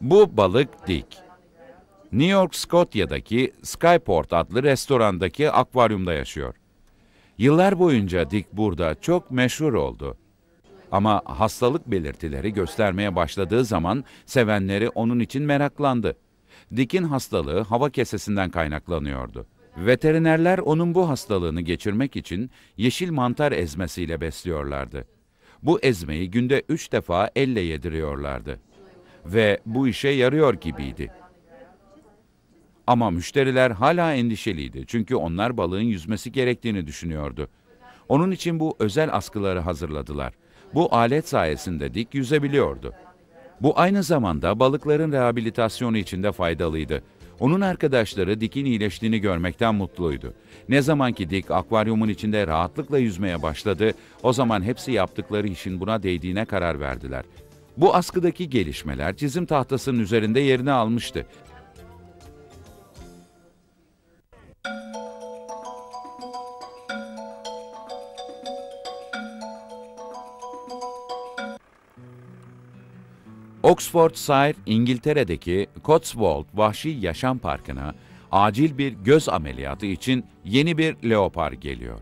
Bu balık dik. New York, Scotia'daki Skyport adlı restorandaki akvaryumda yaşıyor. Yıllar boyunca Dick burada çok meşhur oldu. Ama hastalık belirtileri göstermeye başladığı zaman sevenleri onun için meraklandı. Dick'in hastalığı hava kesesinden kaynaklanıyordu. Veterinerler onun bu hastalığını geçirmek için yeşil mantar ezmesiyle besliyorlardı. Bu ezmeyi günde üç defa elle yediriyorlardı. Ve bu işe yarıyor gibiydi. Ama müşteriler hala endişeliydi çünkü onlar balığın yüzmesi gerektiğini düşünüyordu. Onun için bu özel askıları hazırladılar. Bu alet sayesinde dik yüzebiliyordu. Bu aynı zamanda balıkların rehabilitasyonu için de faydalıydı. Onun arkadaşları Dick'in iyileştiğini görmekten mutluydu. Ne zaman ki Dick akvaryumun içinde rahatlıkla yüzmeye başladı, o zaman hepsi yaptıkları işin buna değdiğine karar verdiler. Bu askıdaki gelişmeler çizim tahtasının üzerinde yerini almıştı Oxfordshire, İngiltere'deki Cotswold Vahşi Yaşam Parkı'na acil bir göz ameliyatı için yeni bir leopar geliyor.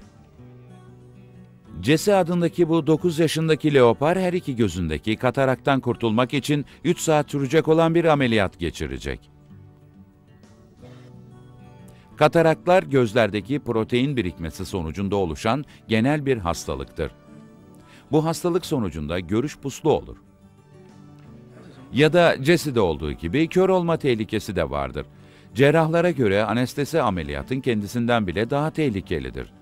Jesse adındaki bu 9 yaşındaki leopar her iki gözündeki kataraktan kurtulmak için 3 saat sürecek olan bir ameliyat geçirecek. Kataraklar gözlerdeki protein birikmesi sonucunda oluşan genel bir hastalıktır. Bu hastalık sonucunda görüş puslu olur ya da Jesse'de olduğu gibi kör olma tehlikesi de vardır. Cerrahlara göre anestezi ameliyatın kendisinden bile daha tehlikelidir.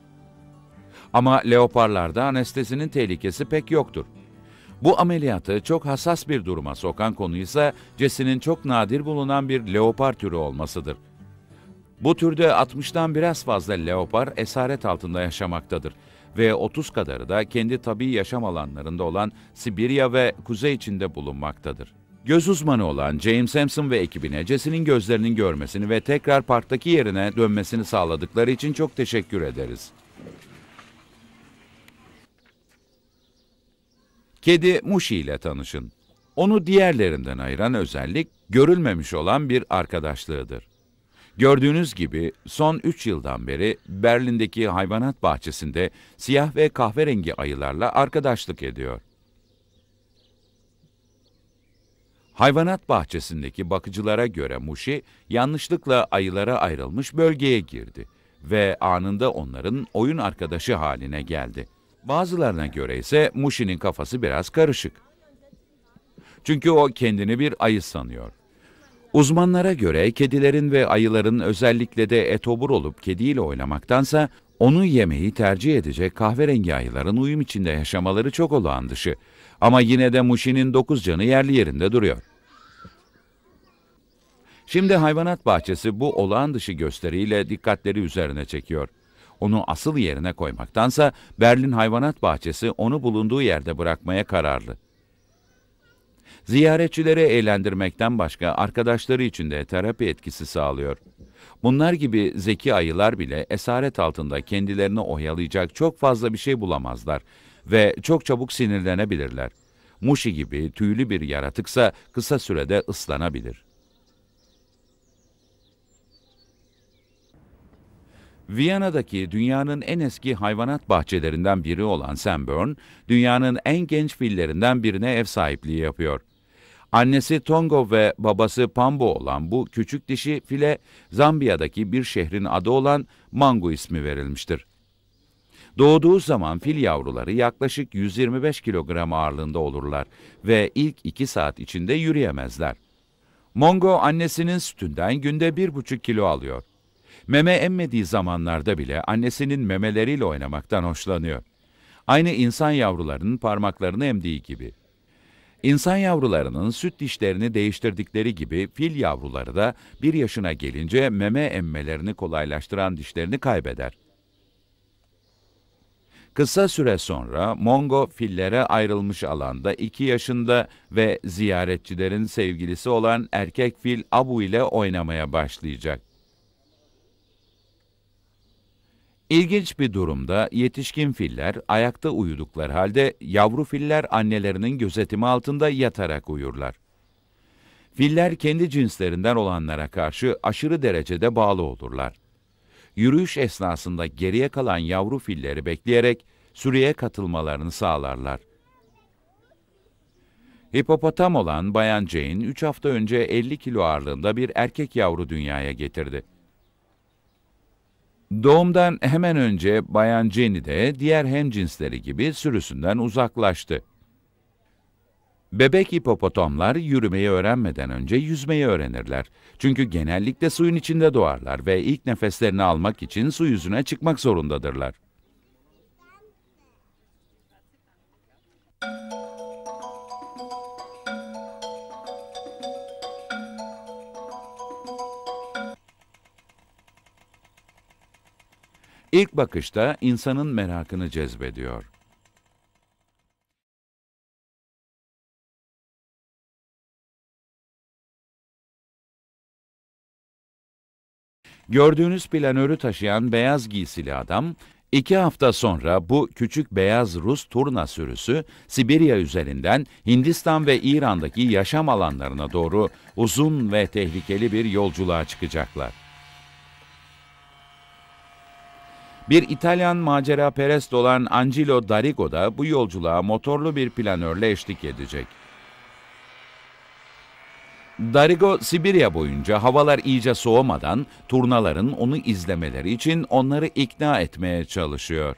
Ama leoparlarda anestezinin tehlikesi pek yoktur. Bu ameliyatı çok hassas bir duruma sokan konu ise Jesse'nin çok nadir bulunan bir leopar türü olmasıdır. Bu türde 60'tan biraz fazla leopar esaret altında yaşamaktadır ve 30 kadarı da kendi tabii yaşam alanlarında olan Sibirya ve kuzey içinde bulunmaktadır. Göz uzmanı olan James Sampson ve ekibine Jesse'nin gözlerinin görmesini ve tekrar parktaki yerine dönmesini sağladıkları için çok teşekkür ederiz. Kedi Mushi ile tanışın. Onu diğerlerinden ayıran özellik görülmemiş olan bir arkadaşlığıdır. Gördüğünüz gibi son 3 yıldan beri Berlin'deki hayvanat bahçesinde siyah ve kahverengi ayılarla arkadaşlık ediyor. Hayvanat bahçesindeki bakıcılara göre Muşi yanlışlıkla ayılara ayrılmış bölgeye girdi ve anında onların oyun arkadaşı haline geldi. Bazılarına göre ise Muşi'nin kafası biraz karışık. Çünkü o kendini bir ayı sanıyor. Uzmanlara göre kedilerin ve ayıların özellikle de etobur olup kediyle oynamaktansa onu yemeyi tercih edecek kahverengi ayıların uyum içinde yaşamaları çok olağan dışı. Ama yine de Mushi'nin dokuz canı yerli yerinde duruyor. Şimdi hayvanat bahçesi bu olağan dışı gösteriyle dikkatleri üzerine çekiyor. Onu asıl yerine koymaktansa Berlin Hayvanat Bahçesi onu bulunduğu yerde bırakmaya kararlı. Ziyaretçilere eğlendirmekten başka arkadaşları için de terapi etkisi sağlıyor. Bunlar gibi zeki ayılar bile esaret altında kendilerini oyalayacak çok fazla bir şey bulamazlar ve çok çabuk sinirlenebilirler. Muşi gibi tüylü bir yaratıksa kısa sürede ıslanabilir.'' Viyana'daki dünyanın en eski hayvanat bahçelerinden biri olan Sanborn, dünyanın en genç fillerinden birine ev sahipliği yapıyor. Annesi Tongo ve babası Pambo olan bu küçük dişi file, Zambiya'daki bir şehrin adı olan Mango ismi verilmiştir. Doğduğu zaman fil yavruları yaklaşık 125 kilogram ağırlığında olurlar ve ilk iki saat içinde yürüyemezler. Mongo annesinin sütünden günde bir buçuk kilo alıyor. Meme emmediği zamanlarda bile annesinin memeleriyle oynamaktan hoşlanıyor. Aynı insan yavrularının parmaklarını emdiği gibi. İnsan yavrularının süt dişlerini değiştirdikleri gibi fil yavruları da bir yaşına gelince meme emmelerini kolaylaştıran dişlerini kaybeder. Kısa süre sonra Mongo fillere ayrılmış alanda 2 yaşında ve ziyaretçilerin sevgilisi olan erkek fil Abu ile oynamaya başlayacak. İlginç bir durumda yetişkin filler ayakta uyudukları halde yavru filler annelerinin gözetimi altında yatarak uyurlar. Filler kendi cinslerinden olanlara karşı aşırı derecede bağlı olurlar. Yürüyüş esnasında geriye kalan yavru filleri bekleyerek sürüye katılmalarını sağlarlar. Hipopotam olan Bayan Jane 3 hafta önce 50 kilo ağırlığında bir erkek yavru dünyaya getirdi. Doğumdan hemen önce Bayan Jenny de diğer hemcinsleri gibi sürüsünden uzaklaştı. Bebek hipopotamlar yürümeyi öğrenmeden önce yüzmeyi öğrenirler. Çünkü genellikle suyun içinde doğarlar ve ilk nefeslerini almak için su yüzüne çıkmak zorundadırlar. ilk bakışta insanın merakını cezbediyor. Gördüğünüz planörü taşıyan beyaz giysili adam, iki hafta sonra bu küçük beyaz Rus turna sürüsü Sibirya üzerinden Hindistan ve İran'daki yaşam alanlarına doğru uzun ve tehlikeli bir yolculuğa çıkacaklar. Bir İtalyan macera perest olan Angelo Darigo da bu yolculuğa motorlu bir planörle eşlik edecek. Darigo Sibirya boyunca havalar iyice soğumadan turnaların onu izlemeleri için onları ikna etmeye çalışıyor.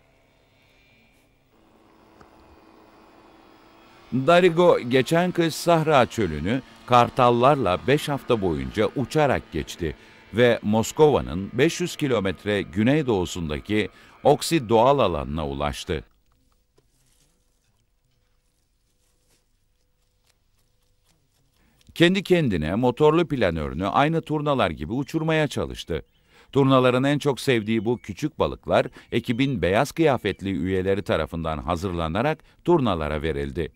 Darigo geçen kış Sahra çölünü kartallarla 5 hafta boyunca uçarak geçti ve Moskova'nın 500 kilometre güneydoğusundaki Oksi doğal alanına ulaştı. Kendi kendine motorlu planörünü aynı turnalar gibi uçurmaya çalıştı. Turnaların en çok sevdiği bu küçük balıklar ekibin beyaz kıyafetli üyeleri tarafından hazırlanarak turnalara verildi.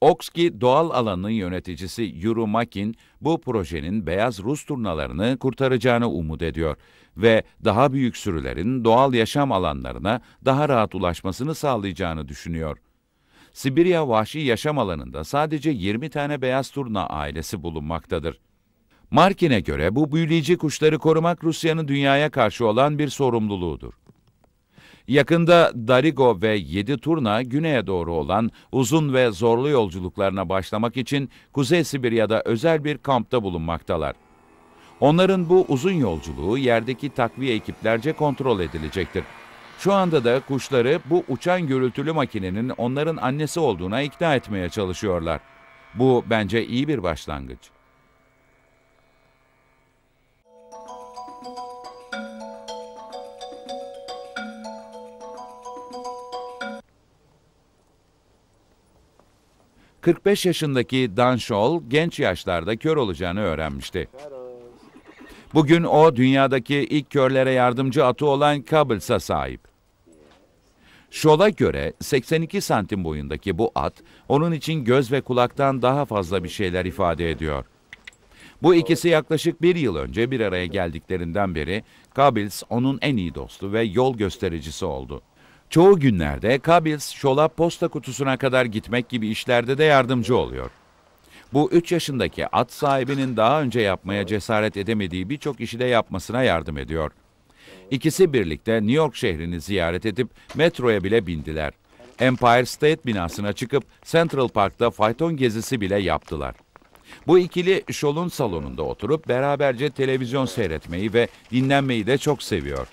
Okski Doğal Alan'ın yöneticisi Yuru Makin, bu projenin beyaz Rus turnalarını kurtaracağını umut ediyor ve daha büyük sürülerin doğal yaşam alanlarına daha rahat ulaşmasını sağlayacağını düşünüyor. Sibirya vahşi yaşam alanında sadece 20 tane beyaz turna ailesi bulunmaktadır. Markin'e göre bu büyüleyici kuşları korumak Rusya'nın dünyaya karşı olan bir sorumluluğudur. Yakında Darigo ve yedi turna güneye doğru olan uzun ve zorlu yolculuklarına başlamak için Kuzey Sibirya'da özel bir kampta bulunmaktalar. Onların bu uzun yolculuğu yerdeki takviye ekiplerce kontrol edilecektir. Şu anda da kuşları bu uçan gürültülü makinenin onların annesi olduğuna ikna etmeye çalışıyorlar. Bu bence iyi bir başlangıç. 45 yaşındaki Dan Scholl genç yaşlarda kör olacağını öğrenmişti. Bugün o dünyadaki ilk körlere yardımcı atı olan Cobbles'a sahip. Scholl'a göre 82 santim boyundaki bu at onun için göz ve kulaktan daha fazla bir şeyler ifade ediyor. Bu ikisi yaklaşık bir yıl önce bir araya geldiklerinden beri Cobbles onun en iyi dostu ve yol göstericisi oldu. Çoğu günlerde Kabil's şola posta kutusuna kadar gitmek gibi işlerde de yardımcı oluyor. Bu 3 yaşındaki at sahibinin daha önce yapmaya cesaret edemediği birçok işi de yapmasına yardım ediyor. İkisi birlikte New York şehrini ziyaret edip metroya bile bindiler. Empire State binasına çıkıp Central Park'ta fayton gezisi bile yaptılar. Bu ikili Şol'un salonunda oturup beraberce televizyon seyretmeyi ve dinlenmeyi de çok seviyor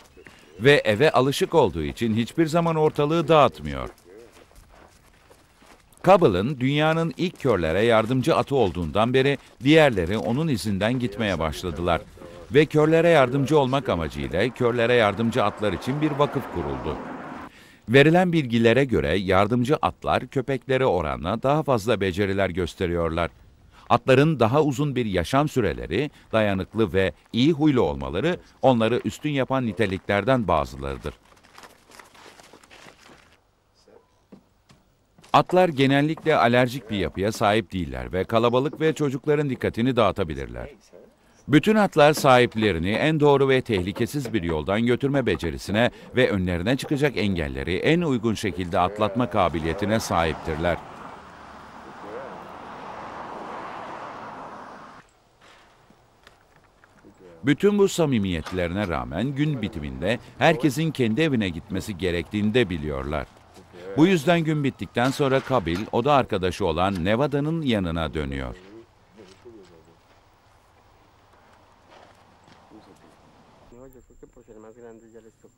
ve eve alışık olduğu için hiçbir zaman ortalığı dağıtmıyor. Kabul'un dünyanın ilk körlere yardımcı atı olduğundan beri diğerleri onun izinden gitmeye başladılar. Ve körlere yardımcı olmak amacıyla körlere yardımcı atlar için bir vakıf kuruldu. Verilen bilgilere göre yardımcı atlar köpeklere oranla daha fazla beceriler gösteriyorlar. Atların daha uzun bir yaşam süreleri, dayanıklı ve iyi huylu olmaları onları üstün yapan niteliklerden bazılarıdır. Atlar genellikle alerjik bir yapıya sahip değiller ve kalabalık ve çocukların dikkatini dağıtabilirler. Bütün atlar sahiplerini en doğru ve tehlikesiz bir yoldan götürme becerisine ve önlerine çıkacak engelleri en uygun şekilde atlatma kabiliyetine sahiptirler. Bütün bu samimiyetlerine rağmen gün bitiminde herkesin kendi evine gitmesi gerektiğini de biliyorlar. Bu yüzden gün bittikten sonra Kabil, o da arkadaşı olan Nevada'nın yanına dönüyor.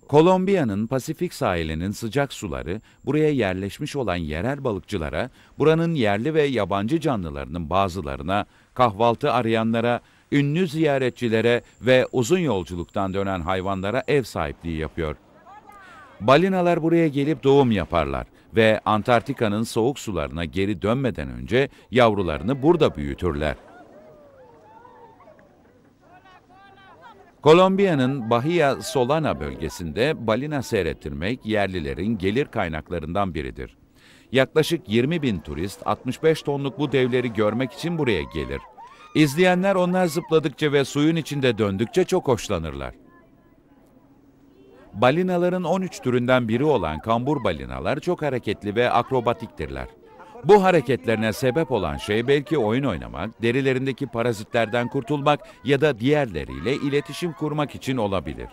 Kolombiya'nın Pasifik sahilinin sıcak suları buraya yerleşmiş olan yerel balıkçılara, buranın yerli ve yabancı canlılarının bazılarına, kahvaltı arayanlara ünlü ziyaretçilere ve uzun yolculuktan dönen hayvanlara ev sahipliği yapıyor. Balinalar buraya gelip doğum yaparlar ve Antarktika'nın soğuk sularına geri dönmeden önce yavrularını burada büyütürler. Kolombiya'nın Bahia Solana bölgesinde balina seyrettirmek yerlilerin gelir kaynaklarından biridir. Yaklaşık 20 bin turist 65 tonluk bu devleri görmek için buraya gelir. İzleyenler onlar zıpladıkça ve suyun içinde döndükçe çok hoşlanırlar. Balinaların 13 türünden biri olan kambur balinalar çok hareketli ve akrobatiktirler. Bu hareketlerine sebep olan şey belki oyun oynamak, derilerindeki parazitlerden kurtulmak ya da diğerleriyle iletişim kurmak için olabilir.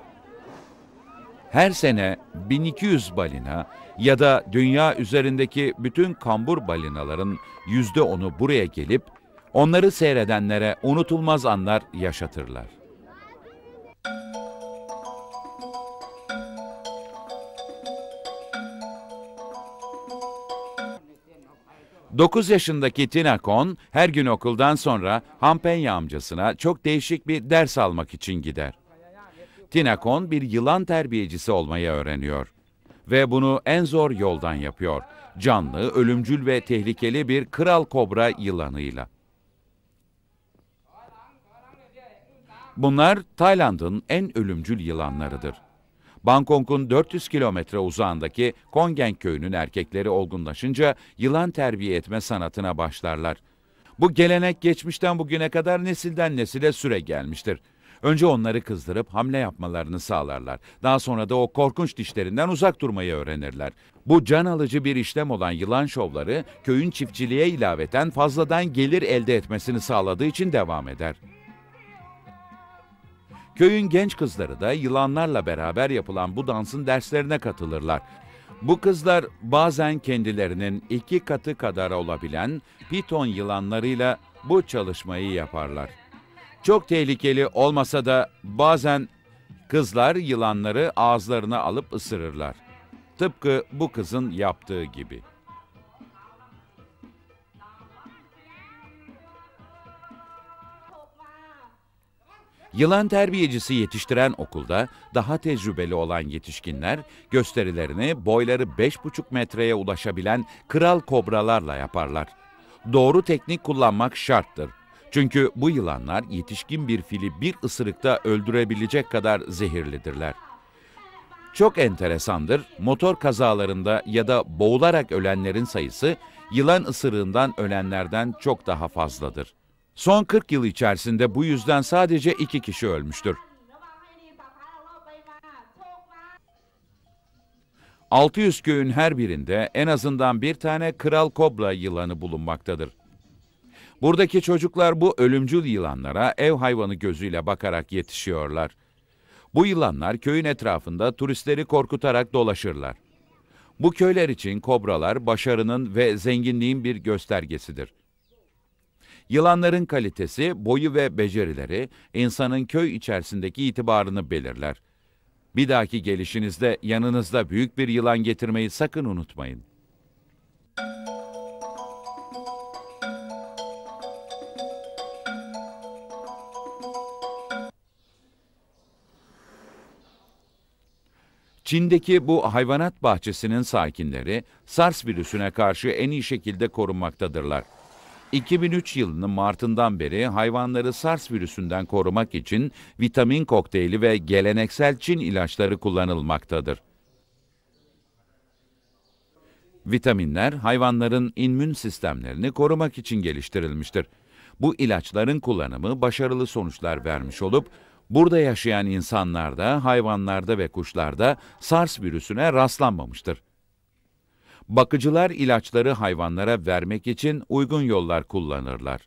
Her sene 1200 balina ya da dünya üzerindeki bütün kambur balinaların %10'u buraya gelip Onları seyredenlere unutulmaz anlar yaşatırlar. Dokuz yaşındaki Tina Kon her gün okuldan sonra Hampenya amcasına çok değişik bir ders almak için gider. Tina Kon bir yılan terbiyecisi olmayı öğreniyor ve bunu en zor yoldan yapıyor. Canlı, ölümcül ve tehlikeli bir kral kobra yılanıyla. Bunlar Tayland'ın en ölümcül yılanlarıdır. Bangkok'un 400 kilometre uzağındaki Kongen köyünün erkekleri olgunlaşınca yılan terbiye etme sanatına başlarlar. Bu gelenek geçmişten bugüne kadar nesilden nesile süre gelmiştir. Önce onları kızdırıp hamle yapmalarını sağlarlar. Daha sonra da o korkunç dişlerinden uzak durmayı öğrenirler. Bu can alıcı bir işlem olan yılan şovları köyün çiftçiliğe ilaveten fazladan gelir elde etmesini sağladığı için devam eder. Köyün genç kızları da yılanlarla beraber yapılan bu dansın derslerine katılırlar. Bu kızlar bazen kendilerinin iki katı kadar olabilen piton yılanlarıyla bu çalışmayı yaparlar. Çok tehlikeli olmasa da bazen kızlar yılanları ağızlarına alıp ısırırlar. Tıpkı bu kızın yaptığı gibi.'' Yılan terbiyecisi yetiştiren okulda daha tecrübeli olan yetişkinler gösterilerini boyları 5,5 metreye ulaşabilen kral kobralarla yaparlar. Doğru teknik kullanmak şarttır. Çünkü bu yılanlar yetişkin bir fili bir ısırıkta öldürebilecek kadar zehirlidirler. Çok enteresandır, motor kazalarında ya da boğularak ölenlerin sayısı yılan ısırığından ölenlerden çok daha fazladır. Son 40 yıl içerisinde bu yüzden sadece iki kişi ölmüştür. 600 köyün her birinde en azından bir tane kral kobra yılanı bulunmaktadır. Buradaki çocuklar bu ölümcül yılanlara ev hayvanı gözüyle bakarak yetişiyorlar. Bu yılanlar köyün etrafında turistleri korkutarak dolaşırlar. Bu köyler için kobralar başarının ve zenginliğin bir göstergesidir. Yılanların kalitesi, boyu ve becerileri insanın köy içerisindeki itibarını belirler. Bir dahaki gelişinizde yanınızda büyük bir yılan getirmeyi sakın unutmayın. Çin'deki bu hayvanat bahçesinin sakinleri SARS virüsüne karşı en iyi şekilde korunmaktadırlar. 2003 yılının Mart'ından beri hayvanları SARS virüsünden korumak için vitamin kokteyli ve geleneksel Çin ilaçları kullanılmaktadır. Vitaminler hayvanların immün sistemlerini korumak için geliştirilmiştir. Bu ilaçların kullanımı başarılı sonuçlar vermiş olup, burada yaşayan insanlarda, hayvanlarda ve kuşlarda SARS virüsüne rastlanmamıştır bakıcılar ilaçları hayvanlara vermek için uygun yollar kullanırlar.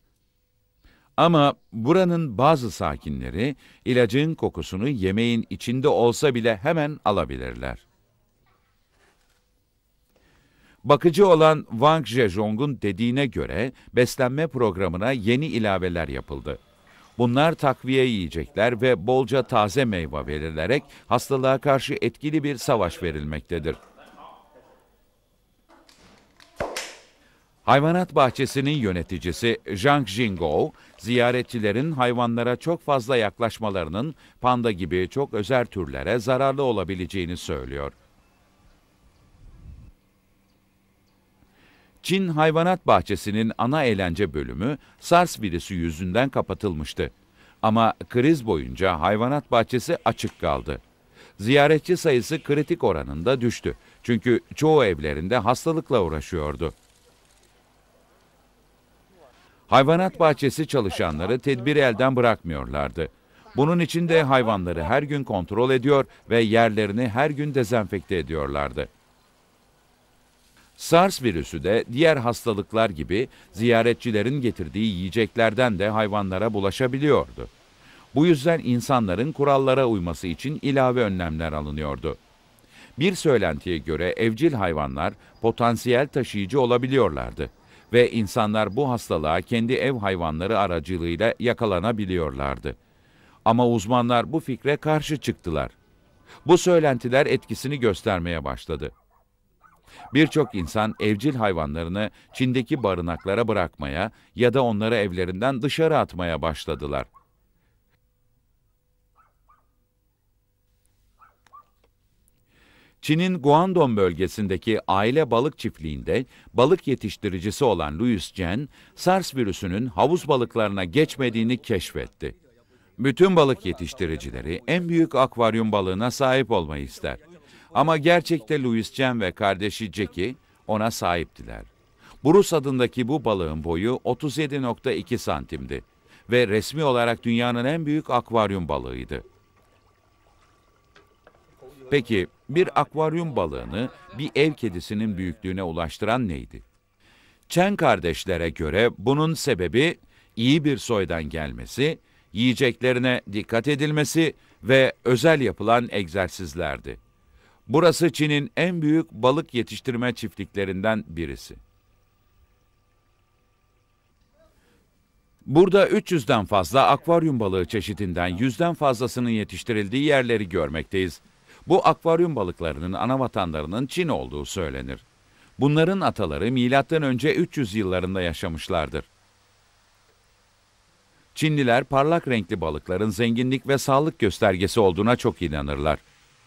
Ama buranın bazı sakinleri ilacın kokusunu yemeğin içinde olsa bile hemen alabilirler. Bakıcı olan Wang Zhejong'un dediğine göre beslenme programına yeni ilaveler yapıldı. Bunlar takviye yiyecekler ve bolca taze meyve verilerek hastalığa karşı etkili bir savaş verilmektedir. Hayvanat bahçesinin yöneticisi Zhang Jingou, ziyaretçilerin hayvanlara çok fazla yaklaşmalarının panda gibi çok özel türlere zararlı olabileceğini söylüyor. Çin Hayvanat Bahçesi'nin ana eğlence bölümü SARS virüsü yüzünden kapatılmıştı. Ama kriz boyunca hayvanat bahçesi açık kaldı. Ziyaretçi sayısı kritik oranında düştü. Çünkü çoğu evlerinde hastalıkla uğraşıyordu. Hayvanat bahçesi çalışanları tedbiri elden bırakmıyorlardı. Bunun için de hayvanları her gün kontrol ediyor ve yerlerini her gün dezenfekte ediyorlardı. SARS virüsü de diğer hastalıklar gibi ziyaretçilerin getirdiği yiyeceklerden de hayvanlara bulaşabiliyordu. Bu yüzden insanların kurallara uyması için ilave önlemler alınıyordu. Bir söylentiye göre evcil hayvanlar potansiyel taşıyıcı olabiliyorlardı ve insanlar bu hastalığa kendi ev hayvanları aracılığıyla yakalanabiliyorlardı. Ama uzmanlar bu fikre karşı çıktılar. Bu söylentiler etkisini göstermeye başladı. Birçok insan evcil hayvanlarını Çin'deki barınaklara bırakmaya ya da onları evlerinden dışarı atmaya başladılar. Çin'in Guangdong bölgesindeki aile balık çiftliğinde balık yetiştiricisi olan Louis Chen, SARS virüsünün havuz balıklarına geçmediğini keşfetti. Bütün balık yetiştiricileri en büyük akvaryum balığına sahip olmayı ister. Ama gerçekte Louis Chen ve kardeşi Jackie ona sahiptiler. Bruce adındaki bu balığın boyu 37.2 santimdi ve resmi olarak dünyanın en büyük akvaryum balığıydı. Peki bir akvaryum balığını bir ev kedisinin büyüklüğüne ulaştıran neydi? Çen kardeşlere göre bunun sebebi iyi bir soydan gelmesi, yiyeceklerine dikkat edilmesi ve özel yapılan egzersizlerdi. Burası Çin'in en büyük balık yetiştirme çiftliklerinden birisi. Burada 300'den fazla akvaryum balığı çeşidinden 100'den fazlasının yetiştirildiği yerleri görmekteyiz. Bu akvaryum balıklarının ana vatanlarının Çin olduğu söylenir. Bunların ataları M.Ö. 300 yıllarında yaşamışlardır. Çinliler parlak renkli balıkların zenginlik ve sağlık göstergesi olduğuna çok inanırlar.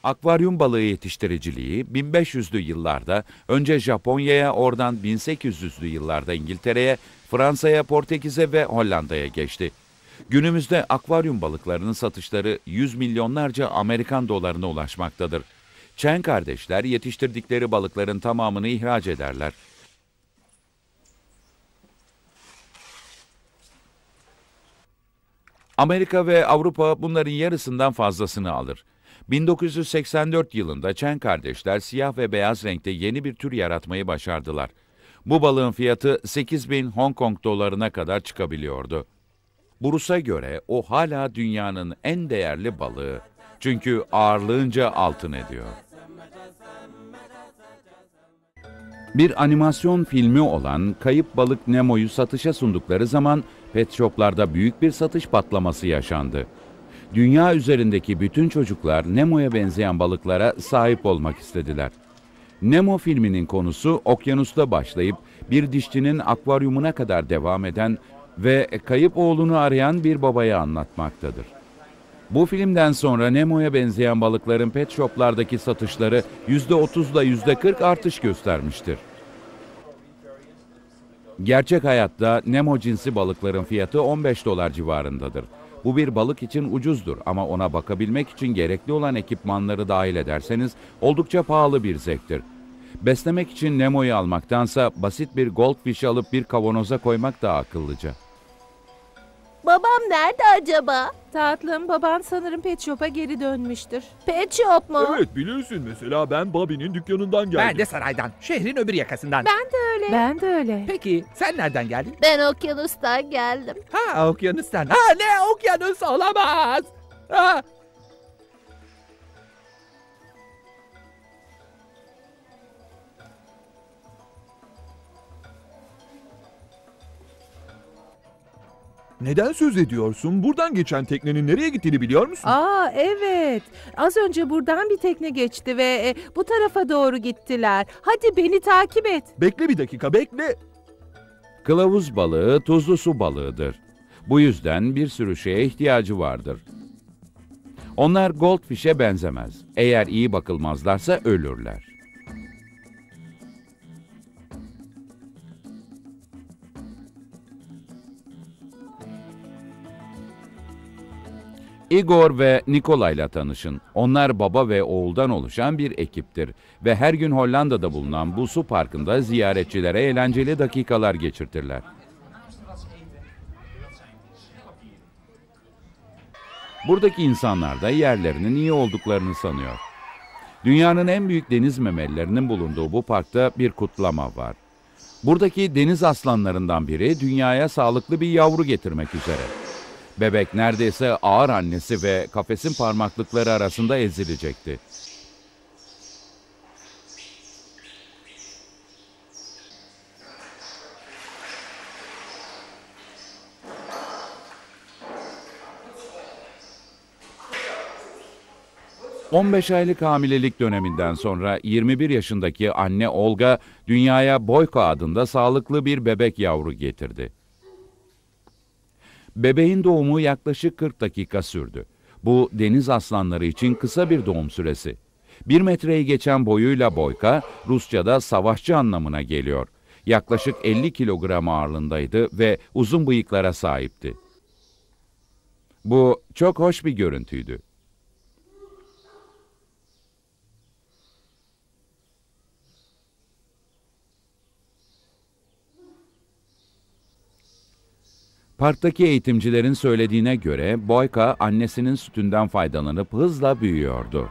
Akvaryum balığı yetiştiriciliği 1500'lü yıllarda önce Japonya'ya oradan 1800'lü yıllarda İngiltere'ye, Fransa'ya, Portekiz'e ve Hollanda'ya geçti. Günümüzde akvaryum balıklarının satışları yüz milyonlarca Amerikan dolarına ulaşmaktadır. Chen kardeşler yetiştirdikleri balıkların tamamını ihraç ederler. Amerika ve Avrupa bunların yarısından fazlasını alır. 1984 yılında Chen kardeşler siyah ve beyaz renkte yeni bir tür yaratmayı başardılar. Bu balığın fiyatı 8 bin Hong Kong dolarına kadar çıkabiliyordu. Burus'a göre o hala dünyanın en değerli balığı. Çünkü ağırlığınca altın ediyor. Bir animasyon filmi olan Kayıp Balık Nemo'yu satışa sundukları zaman pet shoplarda büyük bir satış patlaması yaşandı. Dünya üzerindeki bütün çocuklar Nemo'ya benzeyen balıklara sahip olmak istediler. Nemo filminin konusu okyanusta başlayıp bir dişçinin akvaryumuna kadar devam eden ve kayıp oğlunu arayan bir babayı anlatmaktadır. Bu filmden sonra Nemo'ya benzeyen balıkların pet shoplardaki satışları %30 ile %40 artış göstermiştir. Gerçek hayatta Nemo cinsi balıkların fiyatı 15 dolar civarındadır. Bu bir balık için ucuzdur ama ona bakabilmek için gerekli olan ekipmanları dahil ederseniz oldukça pahalı bir zevktir. Beslemek için Nemo'yu almaktansa basit bir goldfish alıp bir kavanoza koymak daha akıllıca. Babam nerede acaba? Tatlım baban sanırım Pet Shop'a geri dönmüştür. Pet Shop mu? Evet biliyorsun mesela ben Bobby'nin dükkanından geldim. Ben de saraydan, şehrin öbür yakasından. Ben de öyle. Ben de öyle. Peki sen nereden geldin? Ben okyanustan geldim. Ha okyanustan. Ha ne okyanus olamaz. Ha Neden söz ediyorsun? Buradan geçen teknenin nereye gittiğini biliyor musun? Aa evet. Az önce buradan bir tekne geçti ve e, bu tarafa doğru gittiler. Hadi beni takip et. Bekle bir dakika bekle. Kılavuz balığı tuzlu su balığıdır. Bu yüzden bir sürü şeye ihtiyacı vardır. Onlar goldfish'e benzemez. Eğer iyi bakılmazlarsa ölürler. Igor ve Nikolay'la tanışın. Onlar baba ve oğuldan oluşan bir ekiptir ve her gün Hollanda'da bulunan bu su parkında ziyaretçilere eğlenceli dakikalar geçirtirler. Buradaki insanlar da yerlerinin iyi olduklarını sanıyor. Dünyanın en büyük deniz memelilerinin bulunduğu bu parkta bir kutlama var. Buradaki deniz aslanlarından biri dünyaya sağlıklı bir yavru getirmek üzere. Bebek neredeyse ağır annesi ve kafesin parmaklıkları arasında ezilecekti. ...15 aylık hamilelik döneminden sonra 21 yaşındaki anne Olga... ...dünyaya Boyko adında sağlıklı bir bebek yavru getirdi. Bebeğin doğumu yaklaşık 40 dakika sürdü. Bu deniz aslanları için kısa bir doğum süresi. Bir metreyi geçen boyuyla boyka Rusça'da savaşçı anlamına geliyor. Yaklaşık 50 kilogram ağırlığındaydı ve uzun bıyıklara sahipti. Bu çok hoş bir görüntüydü. Parktaki eğitimcilerin söylediğine göre Boyka annesinin sütünden faydalanıp hızla büyüyordu.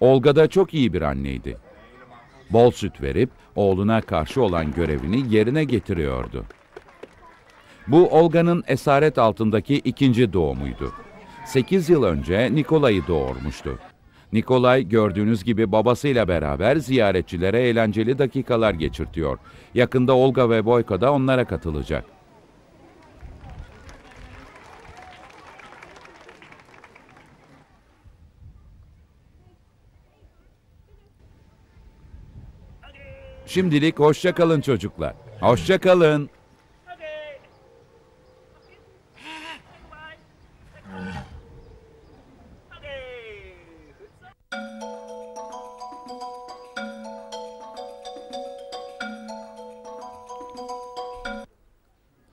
Olga da çok iyi bir anneydi. Bol süt verip oğluna karşı olan görevini yerine getiriyordu. Bu Olga'nın esaret altındaki ikinci doğumuydu. 8 yıl önce Nikola'yı doğurmuştu. Nikolay gördüğünüz gibi babasıyla beraber ziyaretçilere eğlenceli dakikalar geçirtiyor. Yakında Olga ve Boyka da onlara katılacak. Şimdilik hoşça kalın çocuklar. Hoşça kalın.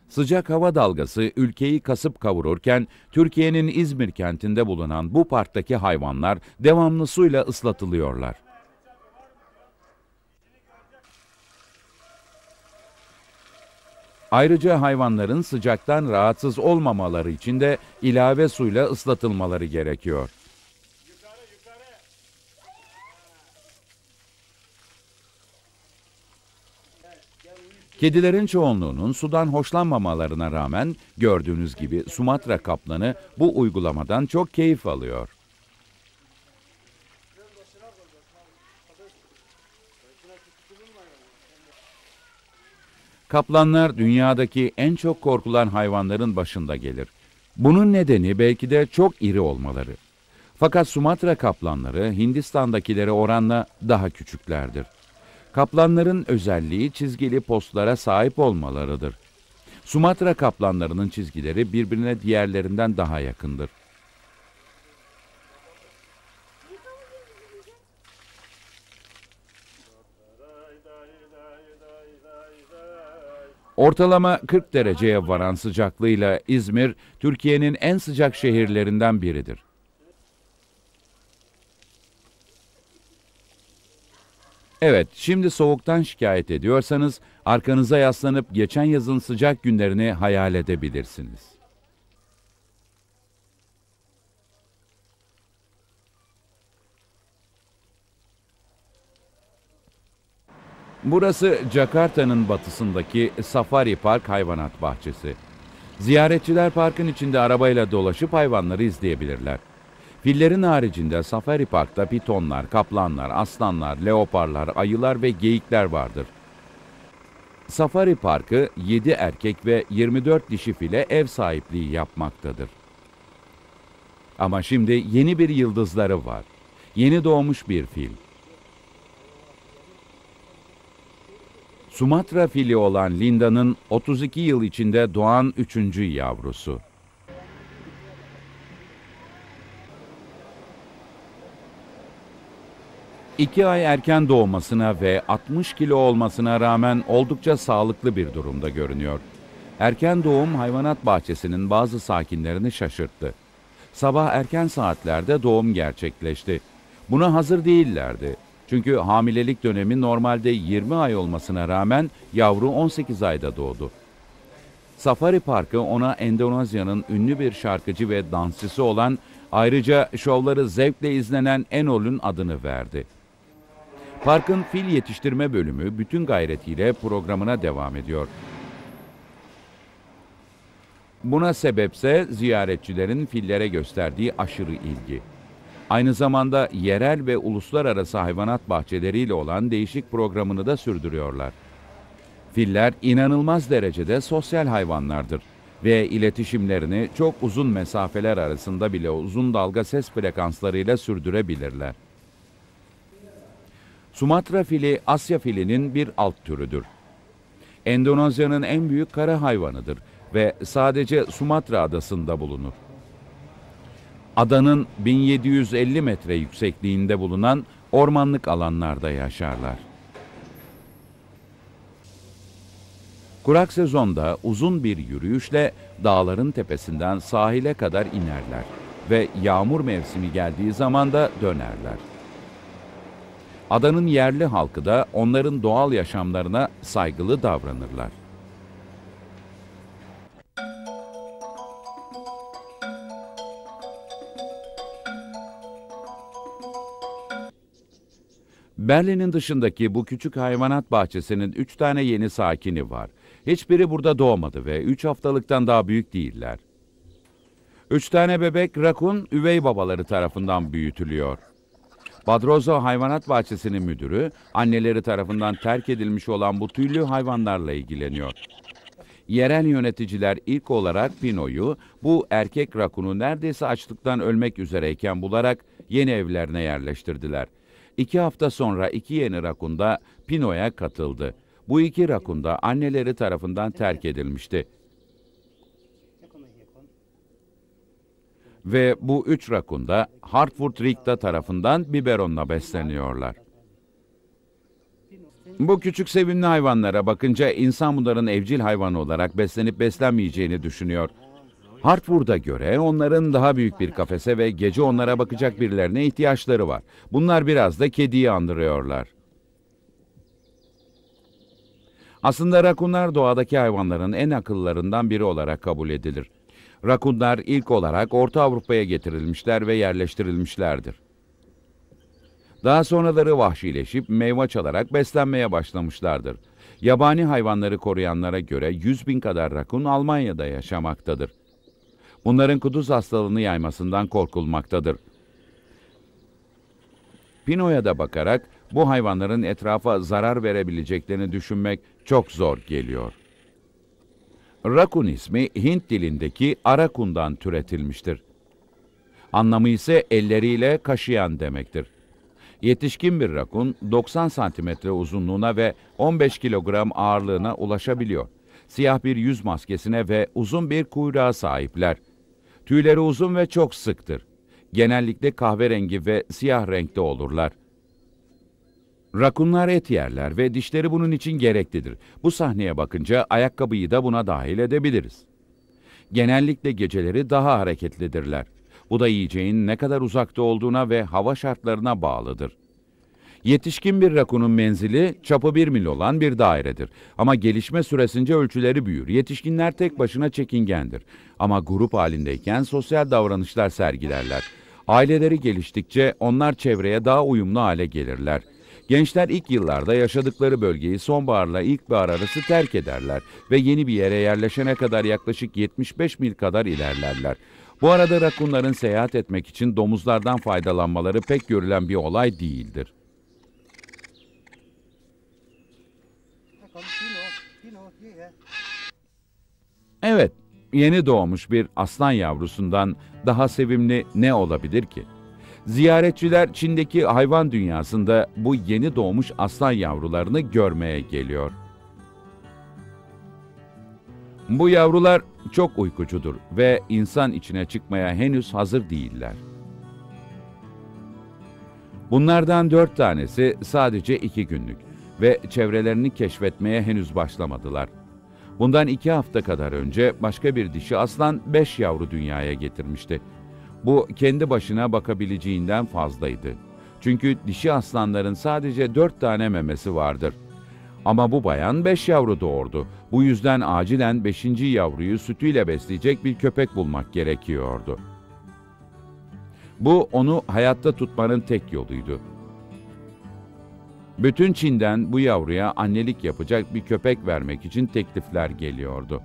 Sıcak hava dalgası ülkeyi kasıp kavururken Türkiye'nin İzmir kentinde bulunan bu parktaki hayvanlar devamlı suyla ıslatılıyorlar. Ayrıca hayvanların sıcaktan rahatsız olmamaları için de ilave suyla ıslatılmaları gerekiyor. Kedilerin çoğunluğunun sudan hoşlanmamalarına rağmen gördüğünüz gibi Sumatra kaplanı bu uygulamadan çok keyif alıyor. Kaplanlar dünyadaki en çok korkulan hayvanların başında gelir. Bunun nedeni belki de çok iri olmaları. Fakat Sumatra kaplanları Hindistan'dakilere oranla daha küçüklerdir. Kaplanların özelliği çizgili postlara sahip olmalarıdır. Sumatra kaplanlarının çizgileri birbirine diğerlerinden daha yakındır. Ortalama 40 dereceye varan sıcaklığıyla İzmir, Türkiye'nin en sıcak şehirlerinden biridir. Evet, şimdi soğuktan şikayet ediyorsanız arkanıza yaslanıp geçen yazın sıcak günlerini hayal edebilirsiniz. Burası Jakarta'nın batısındaki Safari Park Hayvanat Bahçesi. Ziyaretçiler parkın içinde arabayla dolaşıp hayvanları izleyebilirler. Fillerin haricinde Safari Park'ta pitonlar, kaplanlar, aslanlar, leoparlar, ayılar ve geyikler vardır. Safari Parkı 7 erkek ve 24 dişi file ev sahipliği yapmaktadır. Ama şimdi yeni bir yıldızları var. Yeni doğmuş bir fil. Sumatra fili olan Linda'nın 32 yıl içinde doğan üçüncü yavrusu. İki ay erken doğmasına ve 60 kilo olmasına rağmen oldukça sağlıklı bir durumda görünüyor. Erken doğum hayvanat bahçesinin bazı sakinlerini şaşırttı. Sabah erken saatlerde doğum gerçekleşti. Buna hazır değillerdi. Çünkü hamilelik dönemi normalde 20 ay olmasına rağmen yavru 18 ayda doğdu. Safari Parkı ona Endonezya'nın ünlü bir şarkıcı ve dansçısı olan ayrıca şovları zevkle izlenen Enol'ün adını verdi. Parkın fil yetiştirme bölümü bütün gayretiyle programına devam ediyor. Buna sebepse ziyaretçilerin fillere gösterdiği aşırı ilgi. Aynı zamanda yerel ve uluslararası hayvanat bahçeleriyle olan değişik programını da sürdürüyorlar. Filler inanılmaz derecede sosyal hayvanlardır ve iletişimlerini çok uzun mesafeler arasında bile uzun dalga ses frekanslarıyla sürdürebilirler. Sumatra fili Asya filinin bir alt türüdür. Endonezya'nın en büyük kara hayvanıdır ve sadece Sumatra adasında bulunur adanın 1750 metre yüksekliğinde bulunan ormanlık alanlarda yaşarlar. Kurak sezonda uzun bir yürüyüşle dağların tepesinden sahile kadar inerler ve yağmur mevsimi geldiği zaman da dönerler. Adanın yerli halkı da onların doğal yaşamlarına saygılı davranırlar. Berlin'in dışındaki bu küçük hayvanat bahçesinin üç tane yeni sakini var. Hiçbiri burada doğmadı ve üç haftalıktan daha büyük değiller. Üç tane bebek rakun üvey babaları tarafından büyütülüyor. Badrozo Hayvanat Bahçesi'nin müdürü, anneleri tarafından terk edilmiş olan bu tüylü hayvanlarla ilgileniyor. Yerel yöneticiler ilk olarak Pino'yu, bu erkek rakunu neredeyse açlıktan ölmek üzereyken bularak yeni evlerine yerleştirdiler. İki hafta sonra iki yeni rakunda Pino'ya katıldı. Bu iki rakunda anneleri tarafından terk edilmişti. Ve bu üç rakunda Hartford Rigda tarafından biberonla besleniyorlar. Bu küçük sevimli hayvanlara bakınca insan bunların evcil hayvan olarak beslenip beslenmeyeceğini düşünüyor. Hartford'a göre onların daha büyük bir kafese ve gece onlara bakacak birilerine ihtiyaçları var. Bunlar biraz da kediyi andırıyorlar. Aslında rakunlar doğadaki hayvanların en akıllarından biri olarak kabul edilir. Rakunlar ilk olarak Orta Avrupa'ya getirilmişler ve yerleştirilmişlerdir. Daha sonraları vahşileşip meyve çalarak beslenmeye başlamışlardır. Yabani hayvanları koruyanlara göre 100 bin kadar rakun Almanya'da yaşamaktadır bunların kuduz hastalığını yaymasından korkulmaktadır. Pino'ya da bakarak bu hayvanların etrafa zarar verebileceklerini düşünmek çok zor geliyor. Rakun ismi Hint dilindeki Arakun'dan türetilmiştir. Anlamı ise elleriyle kaşıyan demektir. Yetişkin bir rakun 90 santimetre uzunluğuna ve 15 kilogram ağırlığına ulaşabiliyor. Siyah bir yüz maskesine ve uzun bir kuyruğa sahipler. Tüyleri uzun ve çok sıktır. Genellikle kahverengi ve siyah renkte olurlar. Rakunlar et yerler ve dişleri bunun için gereklidir. Bu sahneye bakınca ayakkabıyı da buna dahil edebiliriz. Genellikle geceleri daha hareketlidirler. Bu da yiyeceğin ne kadar uzakta olduğuna ve hava şartlarına bağlıdır. Yetişkin bir rakunun menzili çapı 1 mil olan bir dairedir. Ama gelişme süresince ölçüleri büyür. Yetişkinler tek başına çekingendir. Ama grup halindeyken sosyal davranışlar sergilerler. Aileleri geliştikçe onlar çevreye daha uyumlu hale gelirler. Gençler ilk yıllarda yaşadıkları bölgeyi sonbaharla ilkbahar arası terk ederler ve yeni bir yere yerleşene kadar yaklaşık 75 mil kadar ilerlerler. Bu arada rakunların seyahat etmek için domuzlardan faydalanmaları pek görülen bir olay değildir. Evet, yeni doğmuş bir aslan yavrusundan daha sevimli ne olabilir ki? Ziyaretçiler Çin'deki hayvan dünyasında bu yeni doğmuş aslan yavrularını görmeye geliyor. Bu yavrular çok uykucudur ve insan içine çıkmaya henüz hazır değiller. Bunlardan dört tanesi sadece iki günlük ve çevrelerini keşfetmeye henüz başlamadılar. Bundan iki hafta kadar önce başka bir dişi aslan beş yavru dünyaya getirmişti. Bu kendi başına bakabileceğinden fazlaydı. Çünkü dişi aslanların sadece dört tane memesi vardır. Ama bu bayan beş yavru doğurdu. Bu yüzden acilen beşinci yavruyu sütüyle besleyecek bir köpek bulmak gerekiyordu. Bu onu hayatta tutmanın tek yoluydu. Bütün Çin'den bu yavruya annelik yapacak bir köpek vermek için teklifler geliyordu.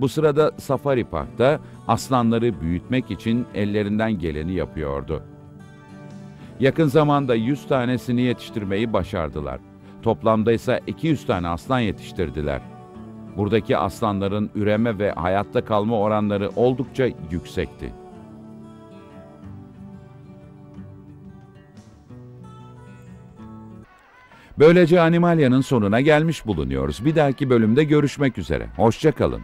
Bu sırada Safari Park'ta aslanları büyütmek için ellerinden geleni yapıyordu. Yakın zamanda 100 tanesini yetiştirmeyi başardılar. Toplamda ise 200 tane aslan yetiştirdiler. Buradaki aslanların üreme ve hayatta kalma oranları oldukça yüksekti. Böylece Animalia'nın sonuna gelmiş bulunuyoruz. Bir dahaki bölümde görüşmek üzere. Hoşçakalın.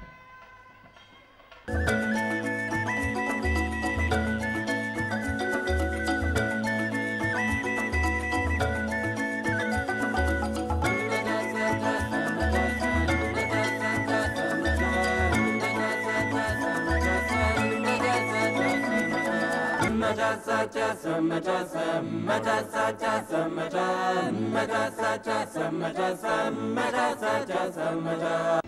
maja sam maja sa ja sam maja maja sa ja sam maja sam maja sa ja sam maja